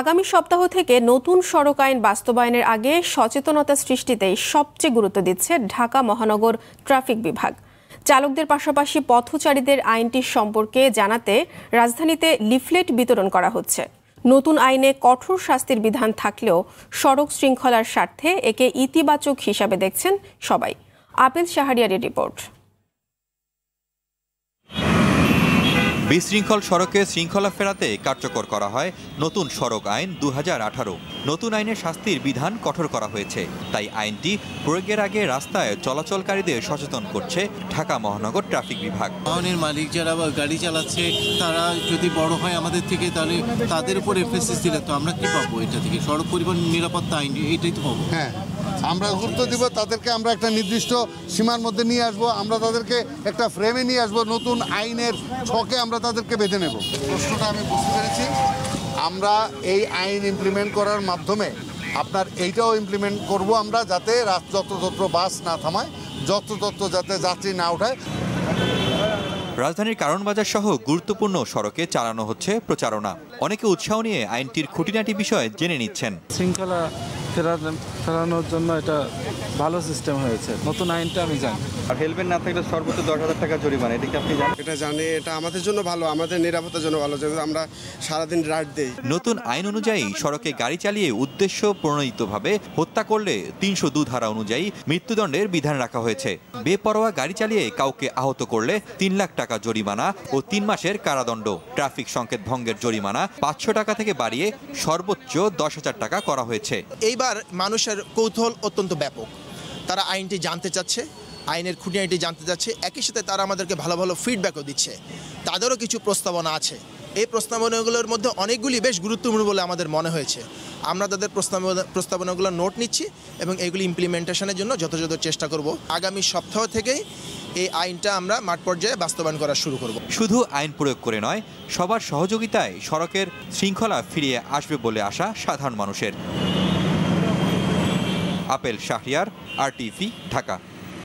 আগামী সপ্তাহ থেকে নতুন সড়ক আইন বাস্তবায়নের আগে সচেতনতা সৃষ্টিতে সবচেয়ে গুরুত্ব দিচ্ছে ঢাকা মহানগর ট্রাফিক বিভাগ চালকদের পাশাপাশি পথচারীদের আইনটি সম্পর্কে জানাতে রাজধানীতে লিফলেট বিতরণ করা হচ্ছে নতুন আইনে কঠোর শাস্তির বিধান থাকলেও সড়ক শৃঙ্খলার স্বার্থে একে ইতিবাচক হিসাবে দেখছেন সবাই আপেল শাহরিয়ারের রিপোর্ট বিশৃঙ্খল সড়কে শৃঙ্খলা ফেরাতে কার্যকর করা হয় নতুন সড়ক আইন দু নতুন আইনে শাস্তির বিধান কঠোর করা হয়েছে তাই আইনটি প্রয়োগের আগে রাস্তায় চলাচলকারীদের সচেতন করছে ঢাকা মহানগর ট্রাফিক বিভাগ বাহনের মালিক যারা গাড়ি চালাচ্ছে তারা যদি বড় হয় আমাদের থেকে তাহলে তাদের উপর এফএসএস দিলে তো আমরা কি পাবো এটা থেকে সড়ক পরিবহন নিরাপত্তা আইন এটাই তো হ্যাঁ আমরা গুরুত্ব দিব তাদেরকে আমরা একটা নির্দিষ্ট সীমার মধ্যে নিয়ে আসব আমরা তাদেরকে একটা ফ্রেমে নিয়ে আসব নতুন আইনের ছকে আমরা তাদেরকে বেঁধে নেব প্রশ্নটা আমি বুঝতে পেরেছি আমরা এই আইন ইমপ্লিমেন্ট করার মাধ্যমে আপনার এইটাও ইমপ্লিমেন্ট করব আমরা যাতে যত্রতত্র বাস না থামায় যত্রতত্র যাতে যাত্রী না ওঠায় রাজধানীর কারণবাজার সহ গুরুত্বপূর্ণ সড়কে চালানো হচ্ছে প্রচারণা অনেকে উৎসাহ নিয়ে আইনটির খুঁটিনাটি বিষয়ে জেনে নিচ্ছেন শৃঙ্খলা ফেরানো ফেরানোর জন্য এটা ভালো সিস্টেম হয়েছে নতুন আইনটা আমি জানি আর হেলমেট না থাকলে সর্বোচ্চ দশ হাজার টাকা জরিমানা এটা কি আপনি জানেন এটা জানি এটা আমাদের জন্য ভালো আমাদের নিরাপত্তার জন্য ভালো যেহেতু আমরা সারাদিন রাইড দিই নতুন আইন অনুযায়ী সড়কে গাড়ি চালিয়ে উদ্দেশ্য প্রণোদিতভাবে হত্যা করলে তিনশো দু ধারা অনুযায়ী মৃত্যুদণ্ডের বিধান রাখা হয়েছে বেপরোয়া গাড়ি চালিয়ে কাউকে আহত করলে তিন লাখ টাকা জরিমানা ও তিন মাসের কারাদণ্ড ট্রাফিক সংকেত ভঙ্গের জরিমানা পাঁচশো টাকা থেকে বাড়িয়ে সর্বোচ্চ দশ হাজার টাকা করা হয়েছে এই এবার মানুষের কৌতূহল অত্যন্ত ব্যাপক তারা আইনটি জানতে চাচ্ছে আইনের খুঁটিনাটি জানতে চাচ্ছে একই সাথে তারা আমাদেরকে ভালো ভালো ফিডব্যাকও দিচ্ছে তাদেরও কিছু প্রস্তাবনা আছে এই প্রস্তাবনাগুলোর মধ্যে অনেকগুলি বেশ গুরুত্বপূর্ণ বলে আমাদের মনে হয়েছে আমরা তাদের প্রস্তাবনা প্রস্তাবনাগুলো নোট নিচ্ছি এবং এগুলি ইমপ্লিমেন্টেশনের জন্য যথাযথ চেষ্টা করব আগামী সপ্তাহ থেকেই এই আইনটা আমরা মাঠ পর্যায়ে বাস্তবায়ন করা শুরু করব শুধু আইন প্রয়োগ করে নয় সবার সহযোগিতায় সড়কের শৃঙ্খলা ফিরিয়ে আসবে বলে আশা সাধারণ মানুষের আপেল শাহরিয়ার আর ঢাকা